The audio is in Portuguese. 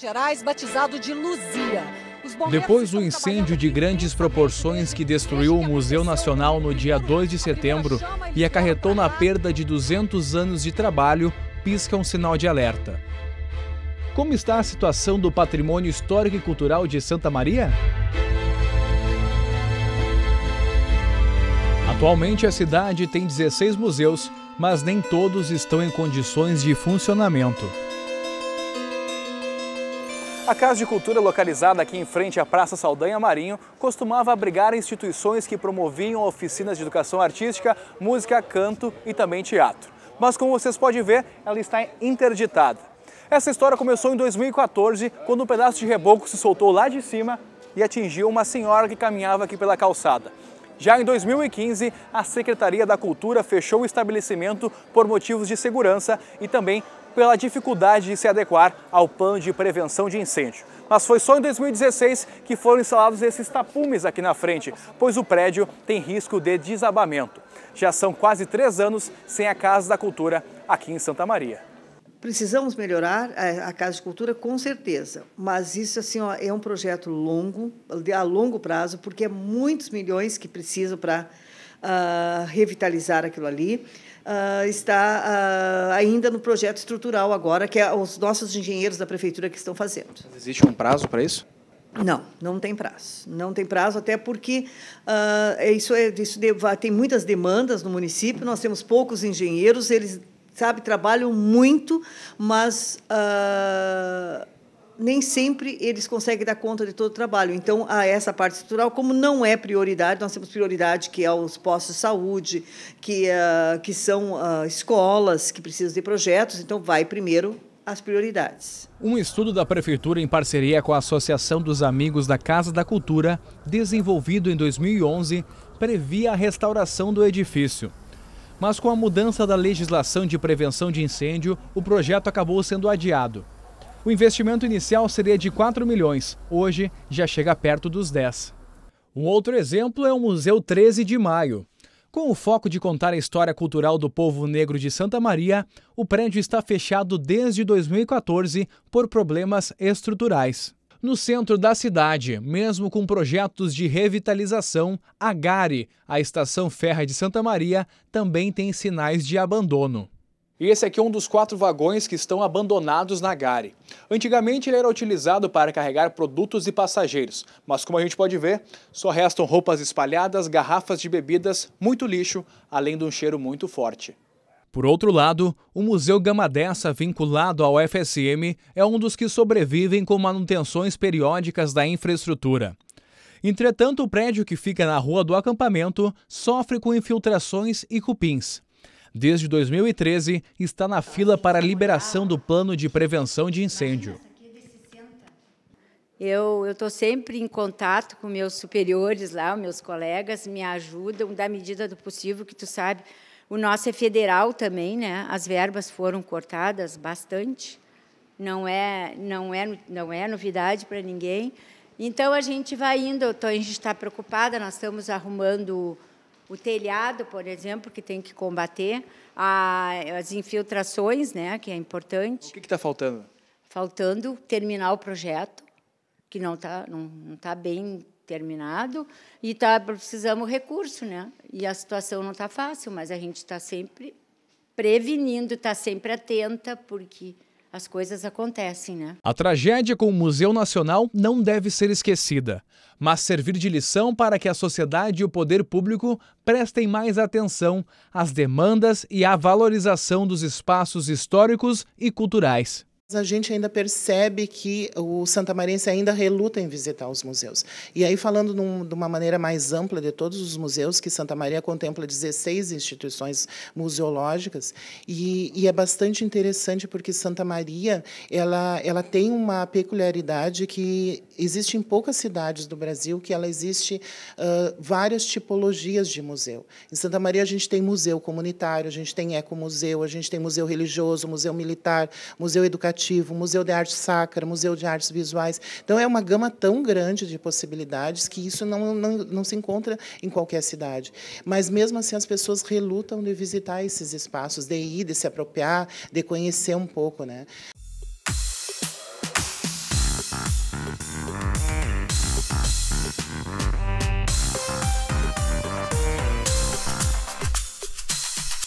Gerais, batizado de Luzia. Depois do incêndio de grandes proporções que destruiu o Museu Nacional no dia 2 de setembro e acarretou na perda de 200 anos de trabalho, pisca um sinal de alerta. Como está a situação do patrimônio histórico e cultural de Santa Maria? Atualmente a cidade tem 16 museus, mas nem todos estão em condições de funcionamento. A Casa de Cultura, localizada aqui em frente à Praça Saldanha Marinho, costumava abrigar instituições que promoviam oficinas de educação artística, música, canto e também teatro. Mas como vocês podem ver, ela está interditada. Essa história começou em 2014, quando um pedaço de reboco se soltou lá de cima e atingiu uma senhora que caminhava aqui pela calçada. Já em 2015, a Secretaria da Cultura fechou o estabelecimento por motivos de segurança e também pela dificuldade de se adequar ao plano de prevenção de incêndio. Mas foi só em 2016 que foram instalados esses tapumes aqui na frente, pois o prédio tem risco de desabamento. Já são quase três anos sem a Casa da Cultura aqui em Santa Maria. Precisamos melhorar a Casa de Cultura, com certeza, mas isso assim, ó, é um projeto longo, a longo prazo, porque é muitos milhões que precisam para uh, revitalizar aquilo ali. Uh, está uh, ainda no projeto estrutural agora, que é os nossos engenheiros da prefeitura que estão fazendo. Mas existe um prazo para isso? Não, não tem prazo. Não tem prazo, até porque uh, isso, é, isso tem muitas demandas no município, nós temos poucos engenheiros, eles sabe trabalham muito, mas nem sempre eles conseguem dar conta de todo o trabalho. Então, a essa parte estrutural, como não é prioridade, nós temos prioridade que é os postos de saúde, que, uh, que são uh, escolas que precisam de projetos, então vai primeiro as prioridades. Um estudo da Prefeitura em parceria com a Associação dos Amigos da Casa da Cultura, desenvolvido em 2011, previa a restauração do edifício. Mas com a mudança da legislação de prevenção de incêndio, o projeto acabou sendo adiado. O investimento inicial seria de 4 milhões, hoje já chega perto dos 10. Um outro exemplo é o Museu 13 de Maio. Com o foco de contar a história cultural do povo negro de Santa Maria, o prédio está fechado desde 2014 por problemas estruturais. No centro da cidade, mesmo com projetos de revitalização, a GARE, a Estação Ferra de Santa Maria, também tem sinais de abandono. E esse aqui é um dos quatro vagões que estão abandonados na Gare. Antigamente ele era utilizado para carregar produtos e passageiros, mas como a gente pode ver, só restam roupas espalhadas, garrafas de bebidas, muito lixo, além de um cheiro muito forte. Por outro lado, o Museu Gamadessa, vinculado ao FSM, é um dos que sobrevivem com manutenções periódicas da infraestrutura. Entretanto, o prédio que fica na rua do acampamento sofre com infiltrações e cupins desde 2013, está na fila para a liberação do plano de prevenção de incêndio. Eu estou sempre em contato com meus superiores lá, meus colegas, me ajudam da medida do possível, que tu sabe. O nosso é federal também, né? As verbas foram cortadas bastante. Não é, não é, não é novidade para ninguém. Então a gente vai indo. Tô, a gente está preocupada. Nós estamos arrumando o telhado, por exemplo, que tem que combater, a, as infiltrações, né, que é importante. O que está faltando? Faltando terminar o projeto, que não está não, não tá bem terminado, e tá, precisamos recurso, né? E a situação não está fácil, mas a gente está sempre prevenindo, está sempre atenta, porque as coisas acontecem, né? A tragédia com o Museu Nacional não deve ser esquecida, mas servir de lição para que a sociedade e o poder público prestem mais atenção às demandas e à valorização dos espaços históricos e culturais. A gente ainda percebe que o Santa Marense ainda reluta em visitar os museus. E aí, falando num, de uma maneira mais ampla de todos os museus, que Santa Maria contempla 16 instituições museológicas, e, e é bastante interessante porque Santa Maria ela, ela tem uma peculiaridade que existe em poucas cidades do Brasil, que ela existe uh, várias tipologias de museu. Em Santa Maria, a gente tem museu comunitário, a gente tem ecomuseu, a gente tem museu religioso, museu militar, museu educativo, Museu de Arte Sacra, Museu de Artes Visuais. Então, é uma gama tão grande de possibilidades que isso não, não, não se encontra em qualquer cidade. Mas, mesmo assim, as pessoas relutam de visitar esses espaços, de ir, de se apropriar, de conhecer um pouco. Né?